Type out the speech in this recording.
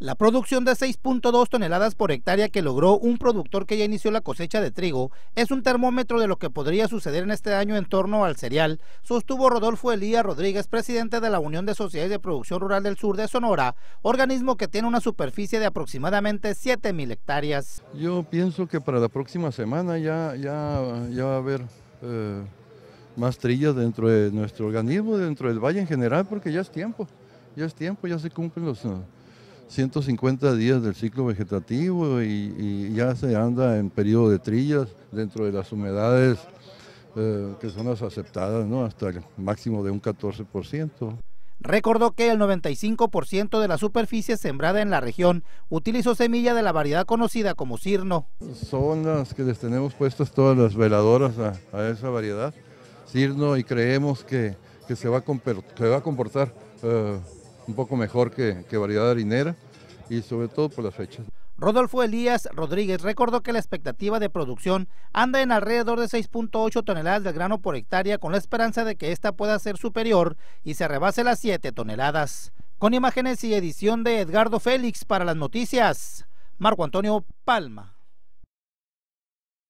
La producción de 6.2 toneladas por hectárea que logró un productor que ya inició la cosecha de trigo es un termómetro de lo que podría suceder en este año en torno al cereal, sostuvo Rodolfo Elías Rodríguez, presidente de la Unión de Sociedades de Producción Rural del Sur de Sonora, organismo que tiene una superficie de aproximadamente 7.000 hectáreas. Yo pienso que para la próxima semana ya, ya, ya va a haber eh, más trillas dentro de nuestro organismo, dentro del valle en general, porque ya es tiempo, ya es tiempo, ya se cumplen los 150 días del ciclo vegetativo y, ya se anda en periodo de trillas dentro de las humedades eh, que son las aceptadas, Hasta el máximo de un 14%. Recordó que el 95% de la superficie sembrada en la región utilizó semilla de la variedad conocida como cirno. Son las que les tenemos puestas todas las veladoras a, esa variedad, cirno, y creemos que, se, va a comportar, se eh, va a comportar un poco mejor que, variedad harinera y sobre todo por las fechas. Rodolfo Elías Rodríguez recordó que la expectativa de producción anda en alrededor de 6.8 toneladas de grano por hectárea con la esperanza de que esta pueda ser superior y se rebase las 7 toneladas. Con imágenes y edición de Edgardo Félix para las noticias, Marco Antonio Palma.